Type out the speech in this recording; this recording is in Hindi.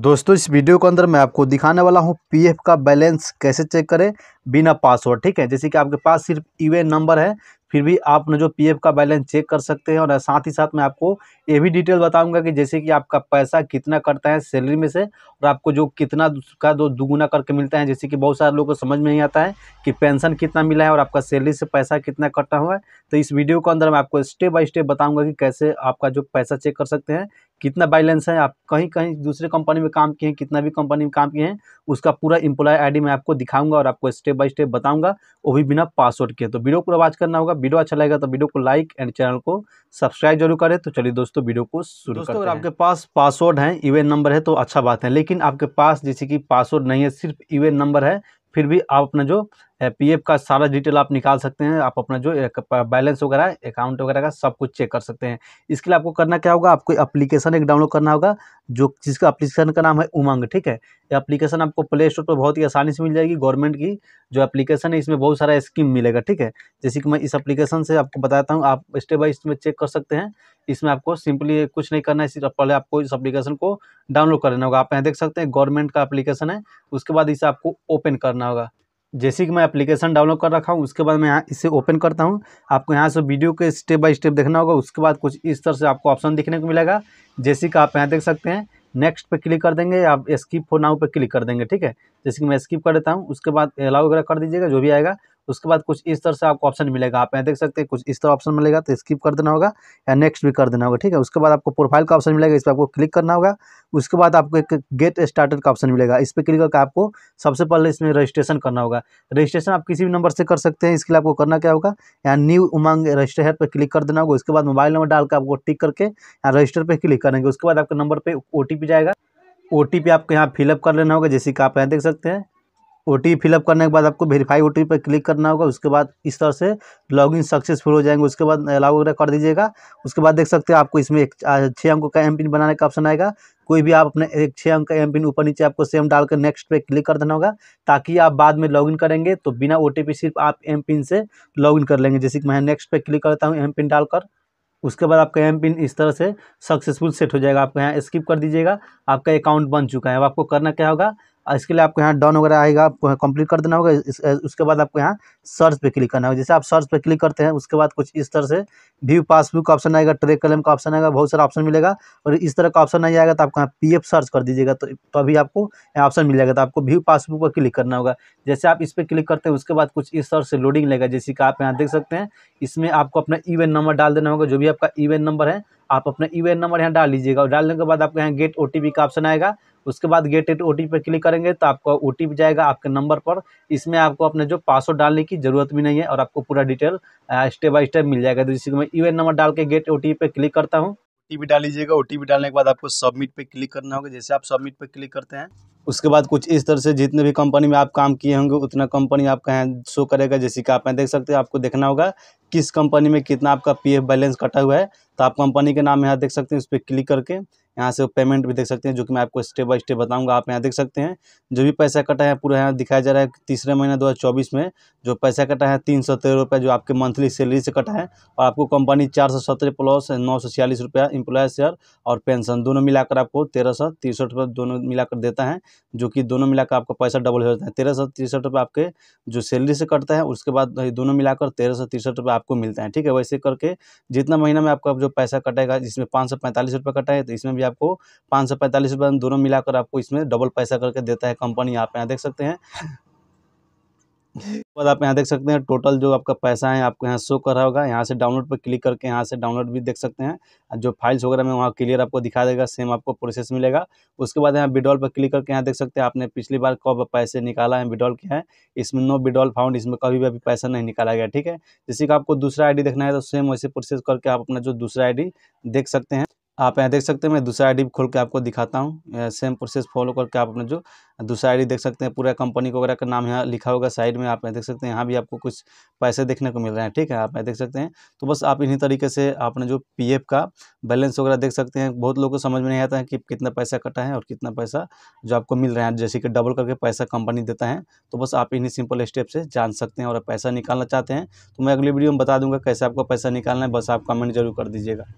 दोस्तों इस वीडियो के अंदर मैं आपको दिखाने वाला हूं पीएफ का बैलेंस कैसे चेक करें बिना पासवर्ड ठीक है जैसे कि आपके पास सिर्फ यूएन e नंबर है फिर भी आप जो पी का बैलेंस चेक कर सकते हैं और साथ ही साथ मैं आपको ये भी डिटेल बताऊंगा कि जैसे कि आपका पैसा कितना कटता है सैलरी में से और आपको जो कितना का दो दुगुना करके मिलता है जैसे कि बहुत सारे लोगों को समझ में नहीं आता है कि पेंशन कितना मिला है और आपका सैलरी से पैसा कितना कटा हुआ है तो इस वीडियो के अंदर मैं आपको स्टेप बाय स्टेप बताऊँगा कि कैसे आपका जो पैसा चेक कर सकते हैं कितना बैलेंस है आप कहीं कहीं दूसरे कंपनी में काम किए हैं कितना भी कंपनी में काम किए हैं उसका पूरा इम्प्लॉय आईडी मैं आपको दिखाऊंगा और आपको स्टेप बाय स्टेप बताऊंगा वो भी बिना पासवर्ड के तो वीडियो को आवाज करना होगा वीडियो अच्छा लगेगा तो वीडियो को लाइक एंड चैनल को सब्सक्राइब जरूर करें तो चलिए दोस्तों वीडियो को शुरू करते हैं आपके पास पासवर्ड है यूएन नंबर है तो अच्छा बात है लेकिन आपके पास जैसे कि पासवर्ड नहीं है सिर्फ यूएन नंबर है फिर भी आप अपना जो पीएफ का सारा डिटेल आप निकाल सकते हैं आप अपना जो बैलेंस वगैरह अकाउंट वगैरह का सब कुछ चेक कर सकते हैं इसके लिए आपको करना क्या होगा आपको एप्लीकेशन एक डाउनलोड करना होगा जो जिसका एप्लीकेशन का नाम है उमंग ठीक है ये एप्लीकेशन आपको प्ले स्टोर पर बहुत ही आसानी से मिल जाएगी गवर्नमेंट की जो एप्लीकेशन है इसमें बहुत सारा स्कीम मिलेगा ठीक है जैसे कि मैं इस एप्लीकेशन से आपको बताता हूँ आप स्टेप बाई स्टेप चेक कर सकते हैं इसमें आपको सिंपली कुछ नहीं करना है सिर्फ पहले आपको इस एप्लीकेशन को डाउनलोड कर लेना होगा आप यहाँ देख सकते हैं गवर्नमेंट का एप्लीकेशन है उसके बाद इसे आपको ओपन करना होगा जैसे कि मैं एप्लीकेशन डाउनलोड कर रखा हूँ उसके बाद मैं यहाँ इसे ओपन करता हूँ आपको यहाँ से वीडियो के स्टेप बाय स्टेप देखना होगा उसके बाद कुछ इस तरह से आपको ऑप्शन देखने को मिलेगा जैसे कि आप यहाँ देख सकते हैं नेक्स्ट पे क्लिक कर देंगे या स्किप फोर नाउ पे क्लिक कर देंगे ठीक है जैसे कि मैं स्किप कर देता हूँ उसके बाद अलाउ वगैरह कर दीजिएगा जो भी आएगा उसके बाद कुछ इस तरह से आपको ऑप्शन मिलेगा आप यहाँ देख सकते हैं कुछ इस तरह ऑप्शन मिलेगा तो स्किप कर देना होगा या नेक्स्ट भी कर देना होगा ठीक है उसके बाद आपको प्रोफाइल का ऑप्शन मिलेगा इस पर आपको क्लिक करना होगा उसके बाद आपको एक गेट स्टार्टेड का ऑप्शन मिलेगा इस पर क्लिक करके आपको सबसे पहले इसमें रजिस्ट्रेशन करना होगा रजिस्ट्रेशन आप किसी भी नंबर से कर सकते हैं इसके लिए आपको करना क्या होगा या न्यू उमंग रजिस्टर हेड पर क्लिक कर देना होगा उसके बाद मोबाइल नंबर डाल के आपको टिक करके यहाँ रजिस्टर पर क्लिक करेंगे उसके बाद आपके नंबर पर ओ जाएगा ओ आपको यहाँ फिलअप कर लेना होगा जैसे कि आप यहाँ देख सकते हैं ओ टी फिलअप करने के बाद आपको वेरीफाई ओ टी पर क्लिक करना होगा उसके बाद इस तरह से लॉगिन सक्सेसफुल हो जाएंगे उसके बाद अलाउ वगैरह कर दीजिएगा उसके बाद देख सकते हैं आपको इसमें एक छः अंक का एम पिन बनाने का ऑप्शन आएगा कोई भी आप अपने एक छः अंक का एम पिन ऊपर नीचे आपको सेम डालकर नेक्स्ट पे क्लिक कर देना होगा ताकि आप बाद में लॉगिन करेंगे तो बिना ओ सिर्फ आप एम पिन से लॉगिन कर लेंगे जैसे कि मैं नेक्स्ट पे क्लिक करता हूँ एम पिन डालकर उसके बाद आपका एम पिन इस तरह से सक्सेसफुल सेट हो जाएगा आपको यहाँ स्किप कर दीजिएगा आपका अकाउंट बन चुका है अब आपको करना क्या होगा इसके लिए आपको यहाँ डन वगैरह आएगा आपको कंप्लीट कर देना होगा इस, उसके बाद आपको यहाँ सर्च पे क्लिक करना होगा जैसे आप सर्च पे क्लिक करते हैं उसके बाद कुछ इस तरह से व्यू पासबुक का ऑप्शन आएगा ट्रेक कलम का ऑप्शन आएगा बहुत सारा ऑप्शन मिलेगा और इस तरह का ऑप्शन नहीं आएगा तो आपको यहाँ पी सर्च कर दीजिएगा तो तभी तो आपको यहाँ ऑप्शन मिल जाएगा तो आपको व्यू पासबुक पर क्लिक करना होगा जैसे आप इस पर क्लिक करते हैं उसके बाद कुछ इस तरह से लोडिंग लेगा जैसे कि आप यहाँ देख सकते हैं इसमें आपको अपना ईवेन नंबर डाल देना होगा जो भी आपका ईवेन नंबर है आप अपना यू नंबर यहाँ डाल लीजिएगा डालने के बाद आपके यहाँ गेट ओ का ऑप्शन आएगा उसके बाद गेट एट ओ पर क्लिक करेंगे तो आपका ओ जाएगा आपके नंबर पर इसमें आपको अपने जो पासवर्ड डालने की जरूरत भी नहीं है और आपको पूरा डिटेल स्टेप बाय स्टेप मिल जाएगा तो जिससे मैं यू नंबर डाल के गेट ओ पर क्लिक करता हूँ ओ डाल लीजिएगा ओ डालने के बाद आपको सबमिट पे क्लिक करना होगा जैसे आप सबमिट पे क्लिक करते हैं उसके बाद कुछ इस तरह से जितने भी कंपनी में आप काम किए होंगे उतना कंपनी आपका यहाँ शो करेगा जैसे कि आप यहाँ देख सकते हैं आपको देखना होगा किस कंपनी में कितना आपका पीएफ बैलेंस कटा हुआ है तो आप कंपनी के नाम यहाँ देख सकते हैं उस पर क्लिक करके यहाँ से पेमेंट भी देख सकते हैं जो कि मैं आपको स्टेप बाय स्टेप बताऊंगा आप यहाँ देख सकते हैं जो भी पैसा कटा है पूरा यहाँ दिखाया जा रहा है तीसरे महीना 2024 में जो पैसा कटा है तीन सौ तेरह रुपये जो आपके मंथली सैलरी से कटा है और आपको कंपनी चार सौ सत्रह प्लस नौ सौ छियालीस रुपया इम्प्लॉय शेयर और पेंशन दोनों मिलाकर आपको तेरह सौ तिरसठ रुपये दोनों मिलाकर देता है जो कि दोनों मिलाकर आपका पैसा डबल हो जाता है तेरह सौ तिरसठ रुपये आपके जो सैलरी से कटता है उसके बाद दोनों मिलाकर तेरह सौ तिरसठ रुपये आपको मिलता है ठीक है वैसे करके जितना महीना में आपका जो पैसा कटेगा इसमें पाँच सौ पैंतालीस रुपये कटा है तो इसमें भी आपको पाँच सौ पैंतालीस रुपये दोनों मिलाकर आपको इसमें डबल पैसा करके देता है कंपनी आप यहाँ देख सकते हैं बाद आप यहाँ देख सकते हैं टोटल जो आपका पैसा है आपको यहाँ शो कर रहा होगा यहाँ से डाउनलोड पर क्लिक करके यहाँ से डाउनलोड भी देख सकते हैं जो फाइल्स वगैरह में वहाँ क्लियर आपको दिखा देगा सेम आपको प्रोसेस मिलेगा उसके बाद यहाँ विड्रॉल पर क्लिक करके यहाँ देख सकते हैं आपने पिछली बार कब पैसे निकाला है विड्रॉल किया है इसमें नो विड्रॉल फाउंड इसमें कभी भी अभी पैसा नहीं निकाला गया ठीक है जैसे कि आपको दूसरा आई देखना है तो सेम वैसे प्रोसेस करके आप अपना जो दूसरा आई देख सकते हैं आप यहाँ देख सकते हैं मैं दूसरा आईडी खोल के आपको दिखाता हूँ सेम प्रोसेस फॉलो करके आप अपने जो दूसरा आईडी देख सकते हैं पूरा कंपनी को वगैरह का नाम यहाँ लिखा होगा साइड में आप यहाँ देख सकते हैं यहाँ भी आपको कुछ पैसे देखने को मिल रहे हैं ठीक है आप यहाँ देख सकते हैं तो बस आप इन्हीं तरीके से आपने जो पी का बैलेंस वगैरह देख सकते हैं बहुत लोग को समझ में नहीं आता है कि कितना पैसा कटा है और कितना पैसा जो आपको मिल रहा है जैसे कि डबल करके पैसा कंपनी देता है तो बस आप इन्हीं सिंपल स्टेप से जान सकते हैं और पैसा निकालना चाहते हैं तो मैं अगली वीडियो में बता दूंगा कैसे आपको पैसा निकालना है बस आप कमेंट जरूर कर दीजिएगा